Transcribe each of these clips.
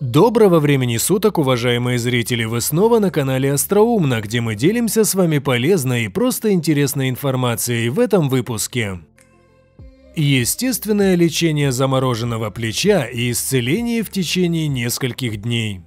Доброго времени суток, уважаемые зрители! Вы снова на канале Остроумно, где мы делимся с вами полезной и просто интересной информацией в этом выпуске. Естественное лечение замороженного плеча и исцеление в течение нескольких дней.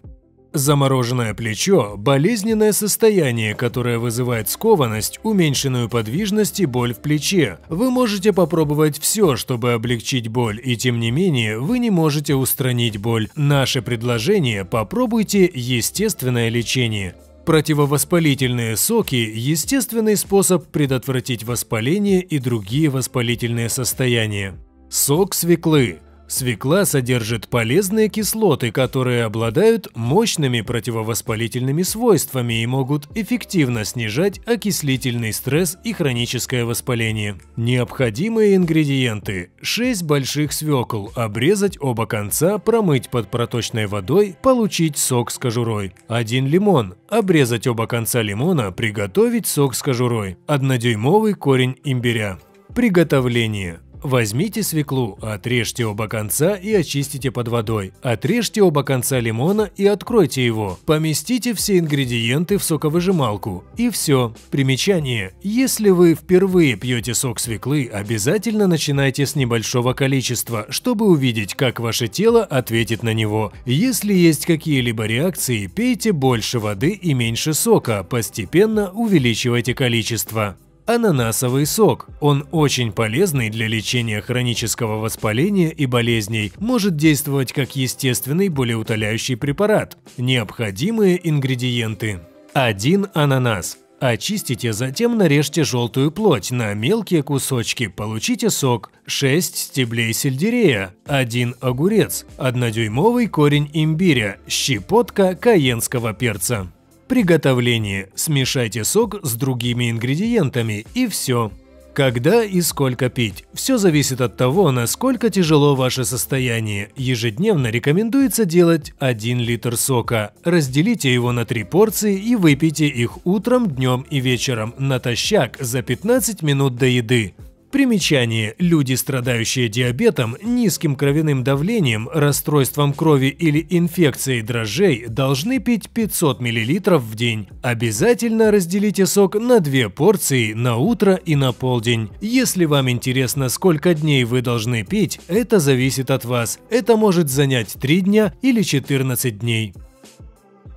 Замороженное плечо – болезненное состояние, которое вызывает скованность, уменьшенную подвижность и боль в плече. Вы можете попробовать все, чтобы облегчить боль, и тем не менее вы не можете устранить боль. Наше предложение – попробуйте естественное лечение. Противовоспалительные соки – естественный способ предотвратить воспаление и другие воспалительные состояния. Сок свеклы Свекла содержит полезные кислоты, которые обладают мощными противовоспалительными свойствами и могут эффективно снижать окислительный стресс и хроническое воспаление. Необходимые ингредиенты. 6 больших свекол, обрезать оба конца, промыть под проточной водой, получить сок с кожурой. 1 лимон, обрезать оба конца лимона, приготовить сок с кожурой. 1-дюймовый корень имбиря. Приготовление. Возьмите свеклу, отрежьте оба конца и очистите под водой. Отрежьте оба конца лимона и откройте его. Поместите все ингредиенты в соковыжималку. И все. Примечание. Если вы впервые пьете сок свеклы, обязательно начинайте с небольшого количества, чтобы увидеть, как ваше тело ответит на него. Если есть какие-либо реакции, пейте больше воды и меньше сока, постепенно увеличивайте количество. Ананасовый сок. Он очень полезный для лечения хронического воспаления и болезней, может действовать как естественный болеутоляющий препарат. Необходимые ингредиенты. 1 ананас. Очистите, затем нарежьте желтую плоть на мелкие кусочки, получите сок, 6 стеблей сельдерея, 1 огурец, 1-дюймовый корень имбиря, щепотка каенского перца. Приготовление. Смешайте сок с другими ингредиентами и все. Когда и сколько пить? Все зависит от того, насколько тяжело ваше состояние. Ежедневно рекомендуется делать 1 литр сока. Разделите его на 3 порции и выпейте их утром, днем и вечером натощак за 15 минут до еды. Примечание. Люди, страдающие диабетом, низким кровяным давлением, расстройством крови или инфекцией дрожжей, должны пить 500 мл в день. Обязательно разделите сок на две порции на утро и на полдень. Если вам интересно, сколько дней вы должны пить, это зависит от вас. Это может занять 3 дня или 14 дней.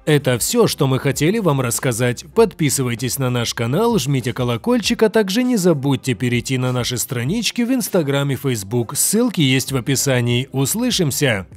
Это все, что мы хотели вам рассказать. Подписывайтесь на наш канал, жмите колокольчик, а также не забудьте перейти на наши странички в Инстаграм и Фейсбук. Ссылки есть в описании. Услышимся!